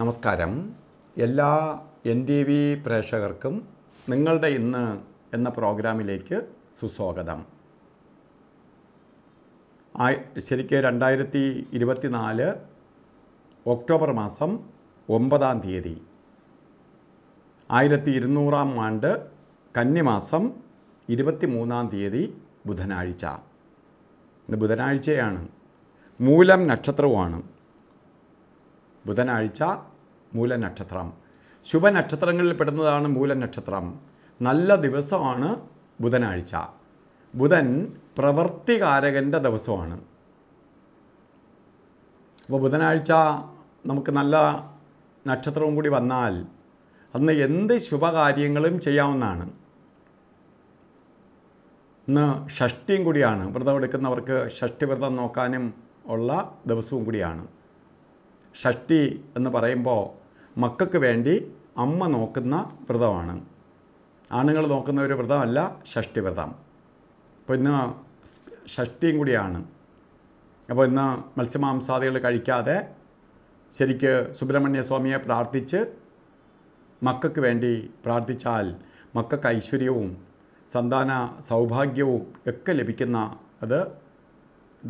നമസ്കാരം എല്ലാ N T V പ്രേക്ഷകർക്കും നിങ്ങളുടെ ഇന്ന് എന്ന പ്രോഗ്രാമിലേക്ക് സുസ്വാഗതം ആ ശരിക്കും രണ്ടായിരത്തി ഇരുപത്തിനാല് ഒക്ടോബർ മാസം ഒമ്പതാം തീയതി ആയിരത്തി ഇരുന്നൂറാം ആണ്ട് കന്നിമാസം ഇരുപത്തി മൂന്നാം തീയതി ബുധനാഴ്ച ഇന്ന് ബുധനാഴ്ചയാണ് മൂലം നക്ഷത്രവുമാണ് ബുധനാഴ്ച മൂലനക്ഷത്രം ശുഭനക്ഷത്രങ്ങളിൽ പെടുന്നതാണ് മൂലനക്ഷത്രം നല്ല ദിവസമാണ് ബുധനാഴ്ച ബുധൻ പ്രവൃത്തികാരകൻ്റെ ദിവസമാണ് അപ്പോൾ ബുധനാഴ്ച നമുക്ക് നല്ല നക്ഷത്രവും കൂടി വന്നാൽ അന്ന് എന്ത് ശുഭകാര്യങ്ങളും ചെയ്യാവുന്നതാണ് ഇന്ന് ഷഷ്ടിയും കൂടിയാണ് വ്രതം എടുക്കുന്നവർക്ക് ഷഷ്ടി വ്രതം നോക്കാനും ഉള്ള ദിവസവും കൂടിയാണ് ഷഷ്ടി എന്ന് പറയുമ്പോൾ മക്കൾക്ക് വേണ്ടി അമ്മ നോക്കുന്ന വ്രതമാണ് ആണുങ്ങൾ നോക്കുന്ന ഒരു വ്രതമല്ല ഷഷ്ടി വ്രതം അപ്പോൾ ഇന്ന് ഷഷ്ടിയും കൂടിയാണ് അപ്പോൾ ഇന്ന് മത്സ്യമാംസാദികൾ കഴിക്കാതെ ശരിക്ക് സുബ്രഹ്മണ്യ സ്വാമിയെ പ്രാർത്ഥിച്ച് മക്കൾക്ക് വേണ്ടി പ്രാർത്ഥിച്ചാൽ മക്കൾക്ക് ഐശ്വര്യവും സന്താന സൗഭാഗ്യവും ഒക്കെ ലഭിക്കുന്ന അത്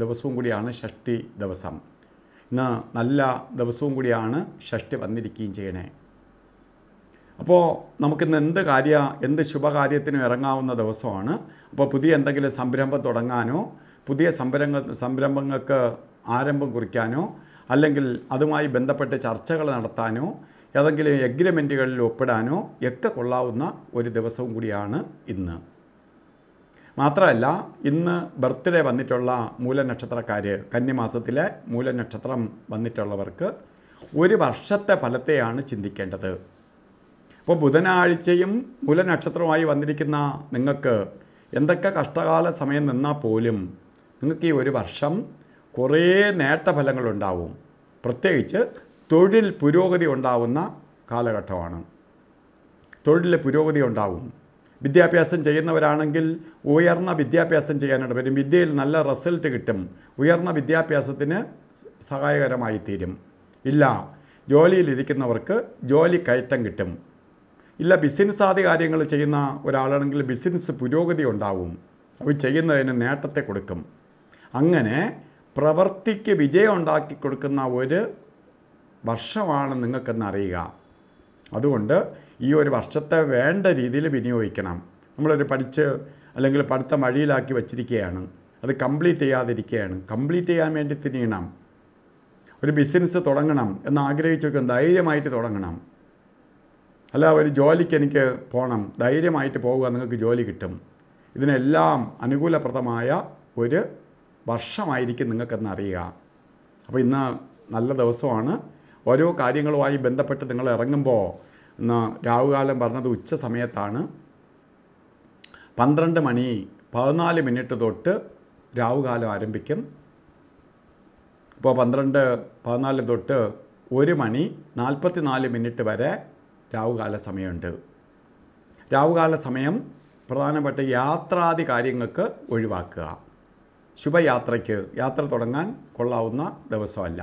ദിവസവും കൂടിയാണ് ഷഷ്ടി ദിവസം ഇന്ന് നല്ല ദിവസവും കൂടിയാണ് ഷഷ്ടി വന്നിരിക്കുകയും ചെയ്യണേ അപ്പോൾ നമുക്കിന്ന് എന്ത് കാര്യ എന്ത് ശുഭകാര്യത്തിനും ഇറങ്ങാവുന്ന ദിവസമാണ് അപ്പോൾ പുതിയ എന്തെങ്കിലും സംരംഭം തുടങ്ങാനോ പുതിയ സംരംഭ സംരംഭങ്ങൾക്ക് ആരംഭം കുറിക്കാനോ അല്ലെങ്കിൽ അതുമായി ബന്ധപ്പെട്ട് ചർച്ചകൾ നടത്താനോ ഏതെങ്കിലും എഗ്രിമെൻറ്റുകളിൽ ഒപ്പിടാനോ ഒക്കെ കൊള്ളാവുന്ന ഒരു ദിവസവും കൂടിയാണ് ഇന്ന് മാത്രമല്ല ഇന്ന് ബർത്ത്ഡേ വന്നിട്ടുള്ള മൂലനക്ഷത്രക്കാർ കന്യമാസത്തിലെ മൂലനക്ഷത്രം വന്നിട്ടുള്ളവർക്ക് ഒരു വർഷത്തെ ഫലത്തെയാണ് ചിന്തിക്കേണ്ടത് അപ്പോൾ ബുധനാഴ്ചയും മൂലനക്ഷത്രമായി വന്നിരിക്കുന്ന നിങ്ങൾക്ക് എന്തൊക്കെ കഷ്ടകാല സമയം നിന്നാൽ പോലും നിങ്ങൾക്ക് ഈ ഒരു വർഷം കുറേ നേട്ടഫലങ്ങളുണ്ടാവും പ്രത്യേകിച്ച് തൊഴിൽ പുരോഗതി ഉണ്ടാവുന്ന കാലഘട്ടമാണ് തൊഴിലിൽ പുരോഗതി ഉണ്ടാവും വിദ്യാഭ്യാസം ചെയ്യുന്നവരാണെങ്കിൽ ഉയർന്ന വിദ്യാഭ്യാസം ചെയ്യാനായിട്ട് വരും വിദ്യയിൽ നല്ല റിസൾട്ട് കിട്ടും ഉയർന്ന വിദ്യാഭ്യാസത്തിന് സഹായകരമായി തീരും ഇല്ല ജോലിയിലിരിക്കുന്നവർക്ക് ജോലി കയറ്റം കിട്ടും ഇല്ല ബിസിനസ് ആദ്യ കാര്യങ്ങൾ ചെയ്യുന്ന ഒരാളാണെങ്കിൽ ബിസിനസ് പുരോഗതി ഉണ്ടാവും അത് ചെയ്യുന്നതിന് നേട്ടത്തെ കൊടുക്കും അങ്ങനെ പ്രവൃത്തിക്ക് വിജയം ഉണ്ടാക്കി കൊടുക്കുന്ന ഒരു വർഷമാണ് നിങ്ങൾക്കെന്ന് അറിയുക അതുകൊണ്ട് ഈ ഒരു വർഷത്തെ വേണ്ട രീതിയിൽ വിനിയോഗിക്കണം നമ്മളൊരു പഠിച്ച് അല്ലെങ്കിൽ പഠിത്തം വഴിയിലാക്കി വച്ചിരിക്കുകയാണ് അത് കംപ്ലീറ്റ് ചെയ്യാതിരിക്കുകയാണ് കംപ്ലീറ്റ് ചെയ്യാൻ വേണ്ടി തിരിയണം ഒരു ബിസിനസ് തുടങ്ങണം എന്ന് ആഗ്രഹിച്ചു ധൈര്യമായിട്ട് തുടങ്ങണം അല്ല ഒരു ജോലിക്ക് എനിക്ക് പോകണം ധൈര്യമായിട്ട് പോവുക നിങ്ങൾക്ക് ജോലി കിട്ടും ഇതിനെല്ലാം അനുകൂലപ്രദമായ ഒരു വർഷമായിരിക്കും നിങ്ങൾക്കെന്ന് അറിയുക അപ്പോൾ ഇന്ന് നല്ല ദിവസമാണ് ഓരോ കാര്യങ്ങളുമായി ബന്ധപ്പെട്ട് നിങ്ങൾ ഇറങ്ങുമ്പോൾ രാഹുകാലം പറഞ്ഞത് ഉച്ച സമയത്താണ് പന്ത്രണ്ട് മണി പതിനാല് മിനിറ്റ് തൊട്ട് രാഹുകാലം ആരംഭിക്കും ഇപ്പോൾ പന്ത്രണ്ട് പതിനാല് തൊട്ട് ഒരു മണി നാൽപ്പത്തി നാല് മിനിറ്റ് വരെ രാഹുകാല സമയമുണ്ട് രാഹുകാല സമയം പ്രധാനപ്പെട്ട യാത്രാദി കാര്യങ്ങൾക്ക് ഒഴിവാക്കുക ശുഭയാത്രയ്ക്ക് യാത്ര തുടങ്ങാൻ കൊള്ളാവുന്ന ദിവസമല്ല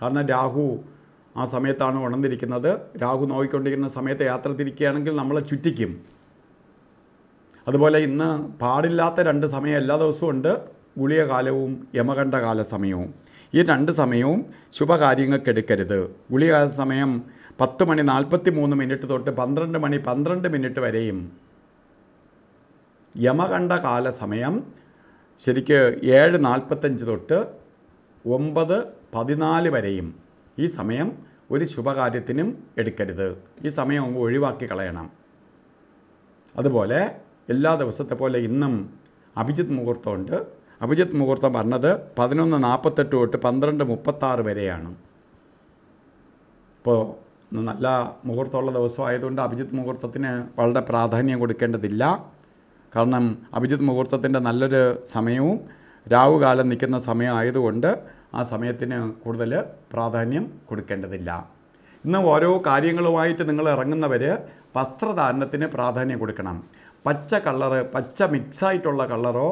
കാരണം രാഹു ആ സമയത്താണ് ഉണർന്നിരിക്കുന്നത് രാഹു നോക്കിക്കൊണ്ടിരിക്കുന്ന സമയത്ത് യാത്ര തിരിക്കുകയാണെങ്കിൽ നമ്മളെ ചുറ്റിക്കും അതുപോലെ ഇന്ന് പാടില്ലാത്ത രണ്ട് സമയം എല്ലാ ദിവസവും ഉണ്ട് ഗുളിക കാലവും യമകണ്ഠ സമയവും ഈ രണ്ട് സമയവും ശുഭകാര്യങ്ങൾക്ക് എടുക്കരുത് ഗുളിക സമയം പത്ത് മണി നാൽപ്പത്തി മൂന്ന് മിനിറ്റ് തൊട്ട് പന്ത്രണ്ട് മണി പന്ത്രണ്ട് മിനിറ്റ് വരെയും യമകണ്ഠകാല സമയം ശരിക്ക് ഏഴ് നാൽപ്പത്തഞ്ച് തൊട്ട് ഒമ്പത് പതിനാല് വരെയും ഈ സമയം ഒരു ശുഭകാര്യത്തിനും എടുക്കരുത് ഈ സമയം അങ്ങ് ഒഴിവാക്കി കളയണം അതുപോലെ എല്ലാ ദിവസത്തെ പോലെ ഇന്നും അഭിജിത്ത് മുഹൂർത്തമുണ്ട് അഭിജിത്ത് മുഹൂർത്തം പറഞ്ഞത് പതിനൊന്ന് നാൽപ്പത്തെട്ട് തൊട്ട് പന്ത്രണ്ട് മുപ്പത്താറ് വരെയാണ് ഇപ്പോൾ നല്ല മുഹൂർത്തമുള്ള ദിവസമായതുകൊണ്ട് അഭിജിത്ത് മുഹൂർത്തത്തിന് വളരെ പ്രാധാന്യം കൊടുക്കേണ്ടതില്ല കാരണം അഭിജിത്ത് മുഹൂർത്തത്തിൻ്റെ നല്ലൊരു സമയവും രാവുകാലം നിൽക്കുന്ന സമയമായതുകൊണ്ട് ആ സമയത്തിന് കൂടുതൽ പ്രാധാന്യം കൊടുക്കേണ്ടതില്ല ഇന്ന് ഓരോ കാര്യങ്ങളുമായിട്ട് നിങ്ങൾ ഇറങ്ങുന്നവർ വസ്ത്രധാരണത്തിന് പ്രാധാന്യം കൊടുക്കണം പച്ച കളറ് പച്ച മിക്സായിട്ടുള്ള കളറോ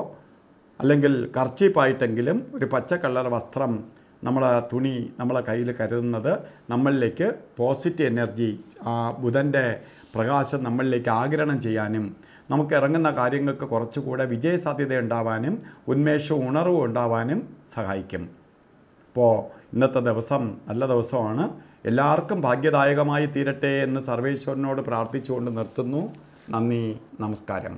അല്ലെങ്കിൽ കർച്ചീപ്പായിട്ടെങ്കിലും ഒരു പച്ച കളർ വസ്ത്രം നമ്മളെ തുണി നമ്മളെ കയ്യിൽ കരുതുന്നത് നമ്മളിലേക്ക് പോസിറ്റീവ് എനർജി ആ ബുധൻ്റെ പ്രകാശം നമ്മളിലേക്ക് ആഗിരണം ചെയ്യാനും നമുക്ക് ഇറങ്ങുന്ന കാര്യങ്ങൾക്ക് കുറച്ചുകൂടെ വിജയസാധ്യത ഉണ്ടാവാനും ഉന്മേഷവും ഉണർവും ഉണ്ടാവാനും സഹായിക്കും അപ്പോൾ ഇന്നത്തെ ദിവസം നല്ല ദിവസമാണ് എല്ലാവർക്കും ഭാഗ്യദായകമായി തീരട്ടെ എന്ന് സർവേശ്വരനോട് പ്രാർത്ഥിച്ചുകൊണ്ട് നിർത്തുന്നു നന്ദി നമസ്കാരം